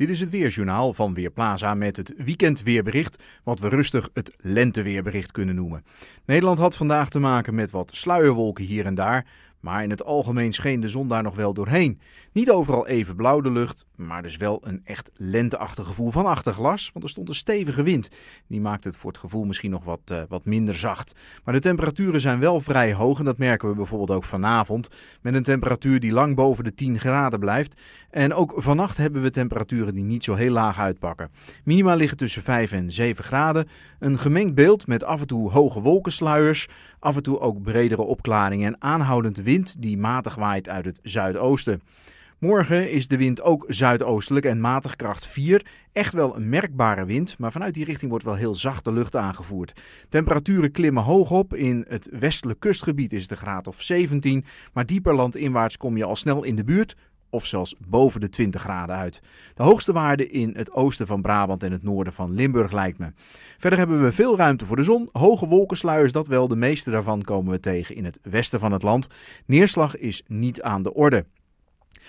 Dit is het Weerjournaal van Weerplaza met het weekendweerbericht, wat we rustig het lenteweerbericht kunnen noemen. Nederland had vandaag te maken met wat sluierwolken hier en daar, maar in het algemeen scheen de zon daar nog wel doorheen. Niet overal even blauw de lucht, maar dus wel een echt lenteachtig gevoel van achterglas. Want er stond een stevige wind. Die maakt het voor het gevoel misschien nog wat, eh, wat minder zacht. Maar de temperaturen zijn wel vrij hoog. En dat merken we bijvoorbeeld ook vanavond. Met een temperatuur die lang boven de 10 graden blijft. En ook vannacht hebben we temperaturen die niet zo heel laag uitpakken. Minima liggen tussen 5 en 7 graden. Een gemengd beeld met af en toe hoge wolkensluiers. Af en toe ook bredere opklaringen en aanhoudend wind wind die matig waait uit het zuidoosten. Morgen is de wind ook zuidoostelijk en matig kracht 4. Echt wel een merkbare wind, maar vanuit die richting wordt wel heel zachte lucht aangevoerd. Temperaturen klimmen hoog op. In het westelijk kustgebied is het de graad of 17. Maar dieper landinwaarts kom je al snel in de buurt of zelfs boven de 20 graden uit. De hoogste waarde in het oosten van Brabant en het noorden van Limburg lijkt me. Verder hebben we veel ruimte voor de zon, hoge wolkensluiers, dat wel, de meeste daarvan komen we tegen in het westen van het land. Neerslag is niet aan de orde.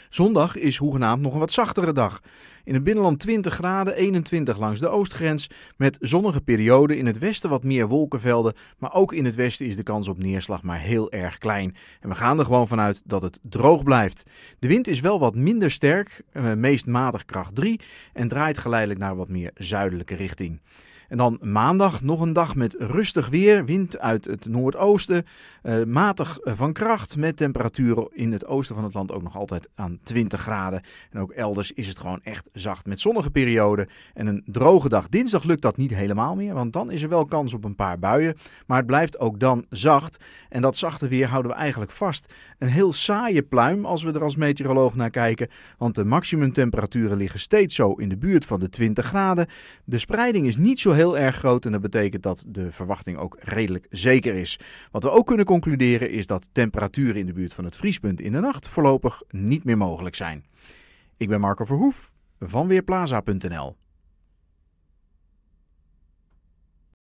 Zondag is hoegenaamd nog een wat zachtere dag. In het binnenland 20 graden, 21 langs de oostgrens, met zonnige perioden. In het westen wat meer wolkenvelden, maar ook in het westen is de kans op neerslag maar heel erg klein. En we gaan er gewoon vanuit dat het droog blijft. De wind is wel wat minder sterk, eh, meest matig kracht 3, en draait geleidelijk naar wat meer zuidelijke richting. En dan maandag nog een dag met rustig weer, wind uit het noordoosten, uh, matig eh, van kracht met temperaturen in het oosten van het land ook nog altijd aan 20 graden. En ook elders is het gewoon echt zacht met zonnige perioden en een droge dag. Dinsdag lukt dat niet helemaal meer, want dan is er wel kans op een paar buien, maar het blijft ook dan zacht. En dat zachte weer houden we eigenlijk vast. Een heel saaie pluim als we er als meteoroloog naar kijken, want de maximumtemperaturen liggen steeds zo in de buurt van de 20 graden. De spreiding is niet zo heel heel erg groot en dat betekent dat de verwachting ook redelijk zeker is. Wat we ook kunnen concluderen is dat temperaturen in de buurt van het vriespunt in de nacht voorlopig niet meer mogelijk zijn. Ik ben Marco Verhoef van Weerplaza.nl.